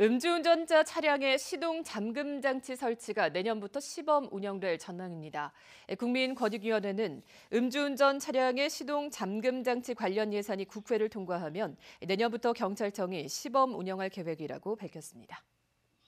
음주운전자 차량의 시동 잠금 장치 설치가 내년부터 시범 운영될 전망입니다. 예, 국민권익위원회는 음주운전 차량의 시동 잠금 장치 관련 예산이 국회를 통과하면 내년부터 경찰청이 시범 운영할 계획이라고 밝혔습니다.